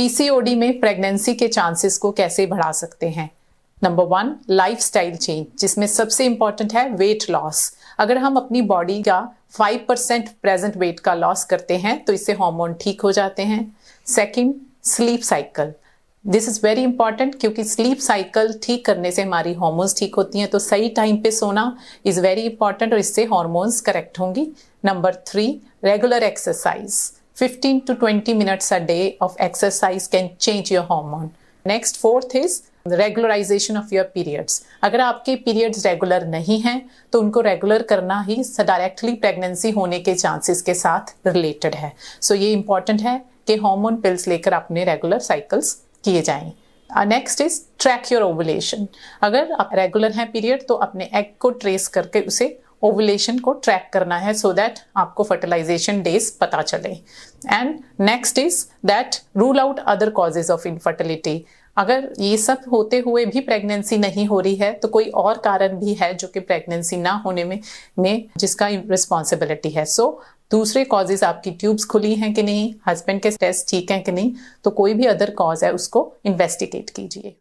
PCOD में pregnancy के chances को कैसे बढ़ा सकते हैं number one lifestyle change जिसमें सबसे इंपॉर्टेंट है वेट लॉस अगर हम अपनी बॉडी का 5% परसेंट प्रेजेंट वेट का लॉस करते हैं तो इससे हार्मोन ठीक हो जाते हैं second sleep cycle this is very important क्योंकि स्लीप साइकिल ठीक करने से हमारी हॉर्मोन्स ठीक होती हैं तो सही टाइम पे सोना इज़ वेरी इंपॉर्टेंट और इससे हॉर्मोन्स करेक्ट होंगी number three regular exercise 15 to 20 minutes a day of exercise can change your hormone. Next fourth is regularisation of your periods अगर आपके पीरियड्स रेगुलर नहीं हैं तो उनको रेगुलर करना ही डायरेक्टली प्रेगनेंसी होने के चांसेस के साथ रिलेटेड है सो so, ये इंपॉर्टेंट है कि हॉर्मोन पिल्स लेकर अपने रेगुलर साइकिल्स किए जाएं next is track your ovulation अगर आप रेगुलर हैं पीरियड तो अपने एग को ट्रेस करके उसे ओवुलेशन को ट्रैक करना है सो so दैट आपको फर्टिलाइजेशन डेज पता चले and next is that rule out other causes of infertility अगर ये सब होते हुए भी प्रेगनेंसी नहीं हो रही है तो कोई और कारण भी है जो कि प्रेगनेंसी ना होने में में जिसका रिस्पॉन्सिबिलिटी है सो so, दूसरे कॉजेज आपकी ट्यूब्स खुली हैं कि नहीं हस्बैंड के टेस्ट ठीक हैं कि नहीं तो कोई भी अदर कॉज है उसको इन्वेस्टिगेट कीजिए